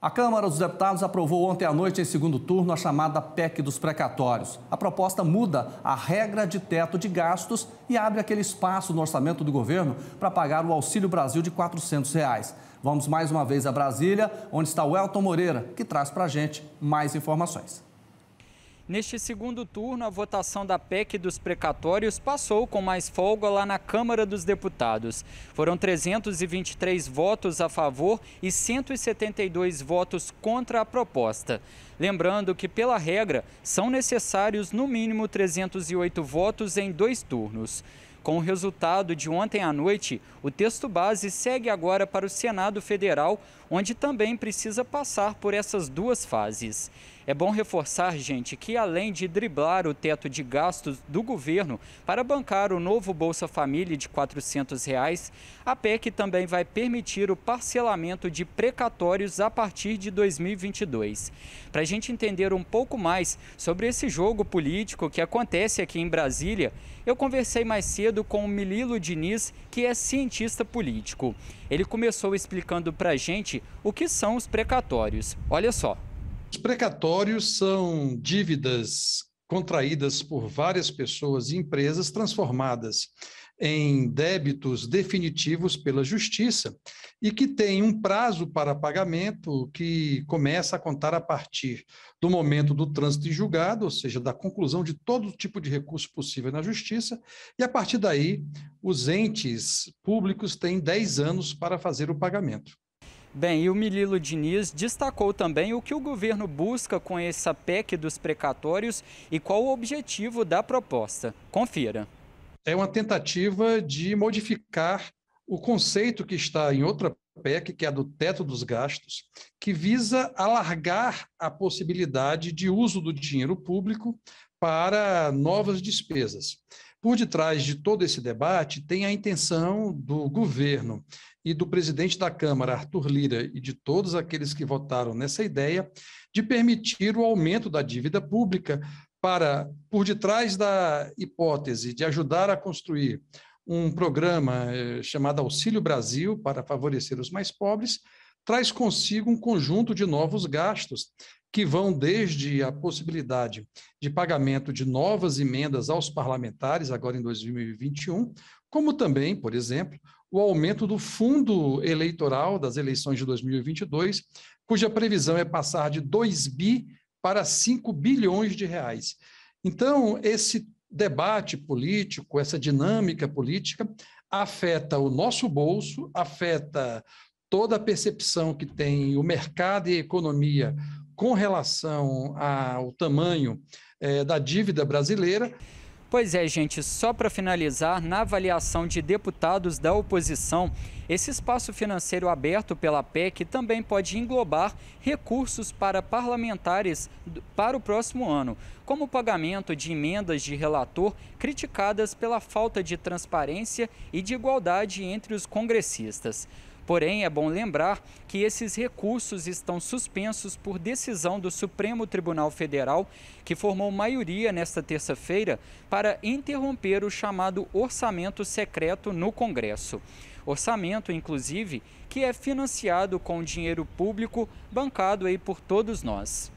A Câmara dos Deputados aprovou ontem à noite, em segundo turno, a chamada PEC dos precatórios. A proposta muda a regra de teto de gastos e abre aquele espaço no orçamento do governo para pagar o Auxílio Brasil de R$ 400. Reais. Vamos mais uma vez a Brasília, onde está o Elton Moreira, que traz para a gente mais informações. Neste segundo turno, a votação da PEC dos precatórios passou com mais folga lá na Câmara dos Deputados. Foram 323 votos a favor e 172 votos contra a proposta. Lembrando que, pela regra, são necessários no mínimo 308 votos em dois turnos. Com o resultado de ontem à noite, o texto base segue agora para o Senado Federal, onde também precisa passar por essas duas fases. É bom reforçar, gente, que além de driblar o teto de gastos do governo para bancar o novo Bolsa Família de R$ 400, reais, a PEC também vai permitir o parcelamento de precatórios a partir de 2022. Para a gente entender um pouco mais sobre esse jogo político que acontece aqui em Brasília, eu conversei mais cedo com o Melilo Diniz, que é cientista político. Ele começou explicando para a gente o que são os precatórios. Olha só. Os precatórios são dívidas contraídas por várias pessoas e empresas transformadas em débitos definitivos pela Justiça e que tem um prazo para pagamento que começa a contar a partir do momento do trânsito em julgado, ou seja, da conclusão de todo tipo de recurso possível na Justiça, e a partir daí os entes públicos têm 10 anos para fazer o pagamento. Bem, e o Melilo Diniz destacou também o que o governo busca com essa PEC dos precatórios e qual o objetivo da proposta. Confira é uma tentativa de modificar o conceito que está em outra PEC, que é a do teto dos gastos, que visa alargar a possibilidade de uso do dinheiro público para novas despesas. Por detrás de todo esse debate tem a intenção do governo e do presidente da Câmara, Arthur Lira, e de todos aqueles que votaram nessa ideia, de permitir o aumento da dívida pública para, por detrás da hipótese de ajudar a construir um programa eh, chamado Auxílio Brasil para favorecer os mais pobres, traz consigo um conjunto de novos gastos que vão desde a possibilidade de pagamento de novas emendas aos parlamentares agora em 2021, como também, por exemplo, o aumento do fundo eleitoral das eleições de 2022, cuja previsão é passar de 2 bi para 5 bilhões de reais. Então, esse debate político, essa dinâmica política, afeta o nosso bolso, afeta toda a percepção que tem o mercado e a economia com relação ao tamanho eh, da dívida brasileira. Pois é, gente, só para finalizar, na avaliação de deputados da oposição, esse espaço financeiro aberto pela PEC também pode englobar recursos para parlamentares para o próximo ano, como o pagamento de emendas de relator criticadas pela falta de transparência e de igualdade entre os congressistas. Porém, é bom lembrar que esses recursos estão suspensos por decisão do Supremo Tribunal Federal, que formou maioria nesta terça-feira para interromper o chamado orçamento secreto no Congresso. Orçamento, inclusive, que é financiado com dinheiro público bancado aí por todos nós.